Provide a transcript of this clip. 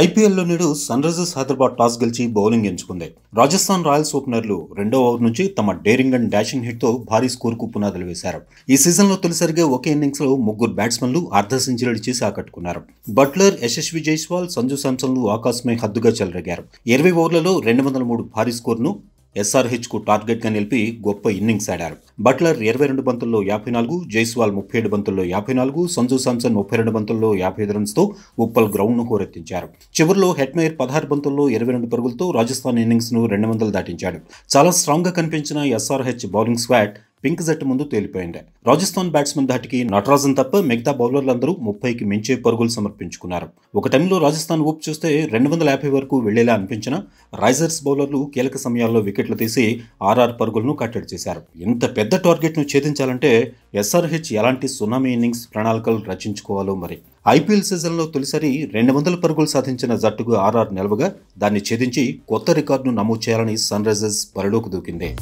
ఐపీఎల్లో నేడు Sunrisers Hyderabad toss గెలిచి బౌలింగ్ ఎంచుకుంది రాజస్థాన్ రాయల్స్ ఓపెనర్లు రెండో ఓవర్ నుంచి తమ డేరింగ్ అండ్ డాషింగ్ హిట్తో భారీ స్కోర్కు పునాదులు వేశారు ఈ సీజన్లో తొలిసారిగా ఒకే ఇన్నింగ్స్లో ముగ్గురు బ్యాట్స్మెన్లు అర్ధ సెంచరీలు చేసి ఆకట్టుకున్నారు బట్లర్ యశస్వి జైస్వాల్ సంజు శాంసన్లు ఆకాశమై హద్దుగా చెలరేగారు ఇరవై ఓవర్లలో రెండు వందల మూడు భారీ స్కోర్ను ఎస్ఆర్హెచ్కు టార్గెట్గా నిలిపి గొప్ప ఇన్నింగ్స్ ఆడారు బట్లర్ ఇరవై రెండు బంతుల్లో యాభై నాలుగు జైస్వాల్ ముప్పై ఏడు బంతుల్లో యాభై నాలుగు సంజు సాంసన్ ముప్పై రెండు బంతుల్లో యాభై ఐదు రన్స్తో ఉప్పల్ గ్రౌండ్ను హోరెత్తించారు చివరిలో హెట్మేర్ పదహారు బంతుల్లో ఇరవై రెండు పరుగులతో రాజస్థాన్ ఇన్నింగ్స్ను రెండు వందలు దాటించాడు చాలా స్ట్రాంగ్గా కనిపించిన ఎస్ఆర్హెచ్ బౌలింగ్ స్వాట్ పింక్ జట్టు ముందు తేలిపోయింది రాజస్థాన్ బ్యాట్స్మెన్ ధాటికి నటరాజన్ తప్ప మిగతా బౌలర్లందరూ ముప్పైకి మించే పరుగులు సమర్పించుకున్నారు ఒక టైంలో రాజస్థాన్ ఊపు చూస్తే రెండు వందల యాభై వరకు వెళ్లేలా అనిపించిన రైజర్స్ బౌలర్లు కీలక సమయాల్లో వికెట్లు తీసి ఆర్ఆర్ పరుగులను కట్టడి చేశారు ఇంత పెద్ద టార్గెట్ను ఛేదించాలంటే ఎస్ఆర్హెచ్ ఎలాంటి సునామీ ఇన్నింగ్స్ ప్రణాళికలు రచించుకోవాలో మరి ఐపీఎల్ సీజన్లో తొలిసారి రెండు వందల పరుగులు సాధించిన జట్టుకు ఆర్ఆర్ నిలవగా దాన్ని ఛేదించి కొత్త రికార్డును నమోదు చేయాలని సన్ రైజర్స్ బరిలోకి దూకింది